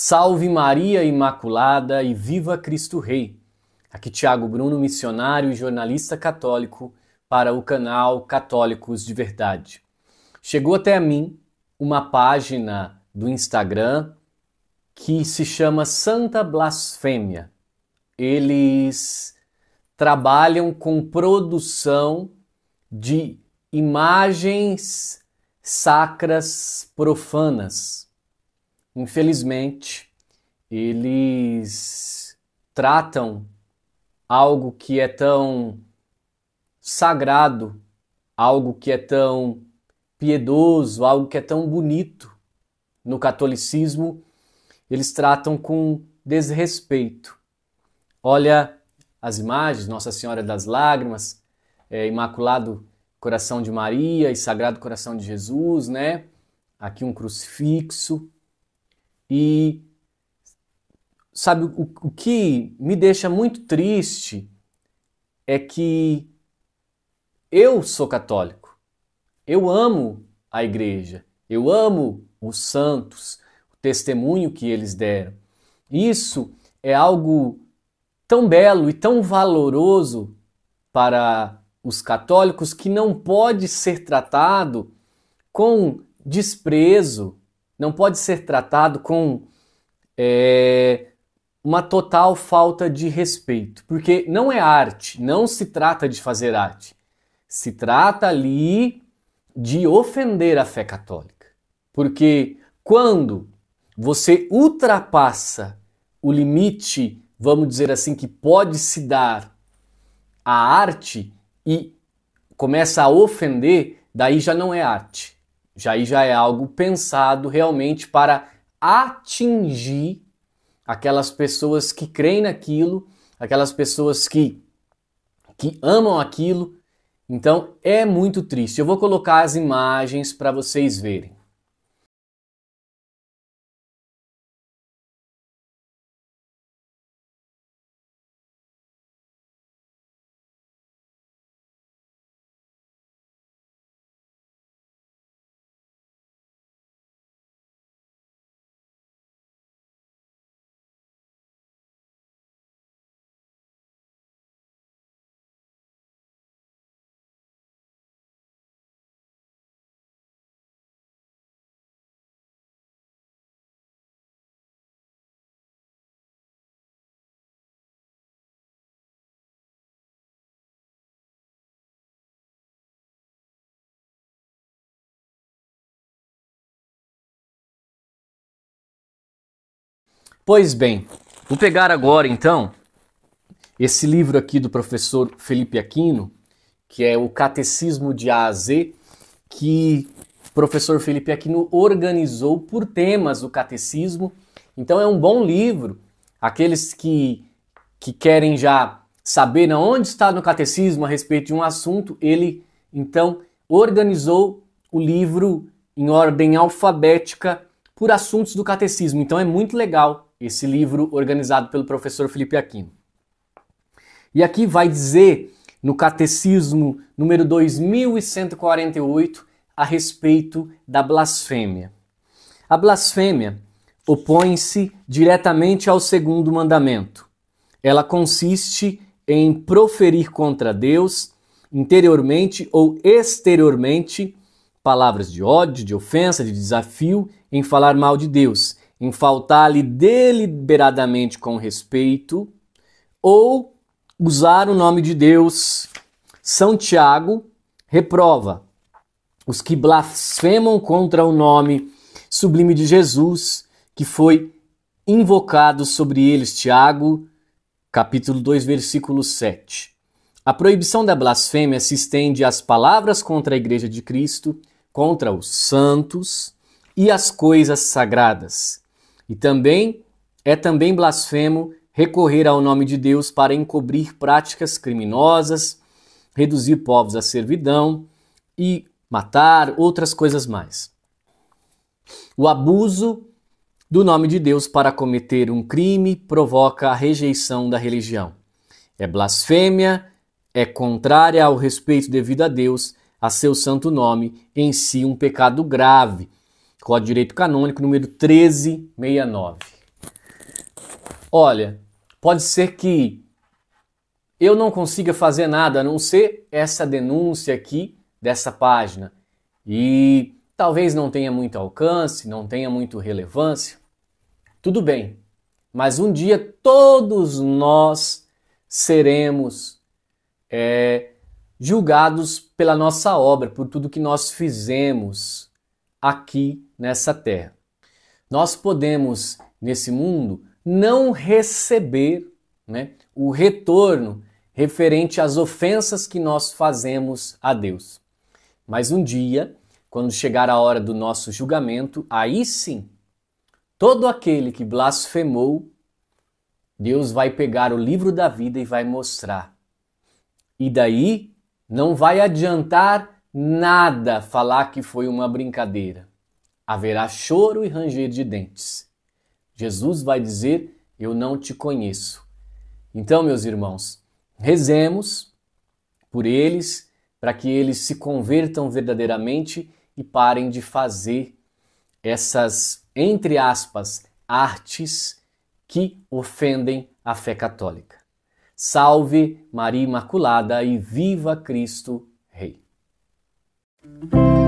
Salve Maria Imaculada e viva Cristo Rei! Aqui Tiago Bruno, missionário e jornalista católico para o canal Católicos de Verdade. Chegou até mim uma página do Instagram que se chama Santa Blasfêmia. Eles trabalham com produção de imagens sacras profanas infelizmente, eles tratam algo que é tão sagrado, algo que é tão piedoso, algo que é tão bonito no catolicismo, eles tratam com desrespeito. Olha as imagens, Nossa Senhora das Lágrimas, é, Imaculado Coração de Maria e Sagrado Coração de Jesus, né? Aqui um crucifixo, e sabe o, o que me deixa muito triste é que eu sou católico. Eu amo a igreja. Eu amo os santos, o testemunho que eles deram. Isso é algo tão belo e tão valoroso para os católicos que não pode ser tratado com desprezo, não pode ser tratado com é, uma total falta de respeito, porque não é arte, não se trata de fazer arte, se trata ali de ofender a fé católica, porque quando você ultrapassa o limite, vamos dizer assim, que pode se dar à arte e começa a ofender, daí já não é arte. Já aí já é algo pensado realmente para atingir aquelas pessoas que creem naquilo, aquelas pessoas que que amam aquilo. Então é muito triste. Eu vou colocar as imagens para vocês verem. Pois bem, vou pegar agora então esse livro aqui do professor Felipe Aquino, que é o Catecismo de A a Z, que o professor Felipe Aquino organizou por temas o catecismo. Então é um bom livro. Aqueles que, que querem já saber onde está no catecismo a respeito de um assunto, ele então organizou o livro em ordem alfabética por assuntos do catecismo. Então é muito legal esse livro organizado pelo professor Felipe Aquino. E aqui vai dizer no Catecismo número 2148 a respeito da blasfêmia. A blasfêmia opõe-se diretamente ao segundo mandamento. Ela consiste em proferir contra Deus, interiormente ou exteriormente, palavras de ódio, de ofensa, de desafio, em falar mal de Deus, em faltar-lhe deliberadamente com respeito, ou usar o nome de Deus. São Tiago reprova os que blasfemam contra o nome sublime de Jesus, que foi invocado sobre eles, Tiago, capítulo 2, versículo 7. A proibição da blasfêmia se estende às palavras contra a igreja de Cristo, contra os santos e as coisas sagradas. E também é também blasfemo recorrer ao nome de Deus para encobrir práticas criminosas, reduzir povos à servidão e matar, outras coisas mais. O abuso do nome de Deus para cometer um crime provoca a rejeição da religião. É blasfêmia, é contrária ao respeito devido a Deus, a seu santo nome, em si um pecado grave, Código de Direito Canônico, número 1369. Olha, pode ser que eu não consiga fazer nada a não ser essa denúncia aqui dessa página. E talvez não tenha muito alcance, não tenha muito relevância. Tudo bem, mas um dia todos nós seremos é, julgados pela nossa obra, por tudo que nós fizemos aqui nessa terra. Nós podemos, nesse mundo, não receber né, o retorno referente às ofensas que nós fazemos a Deus. Mas um dia, quando chegar a hora do nosso julgamento, aí sim, todo aquele que blasfemou, Deus vai pegar o livro da vida e vai mostrar. E daí não vai adiantar nada falar que foi uma brincadeira. Haverá choro e ranger de dentes. Jesus vai dizer: Eu não te conheço. Então, meus irmãos, rezemos por eles, para que eles se convertam verdadeiramente e parem de fazer essas, entre aspas, artes que ofendem a fé católica. Salve Maria Imaculada e viva Cristo! Música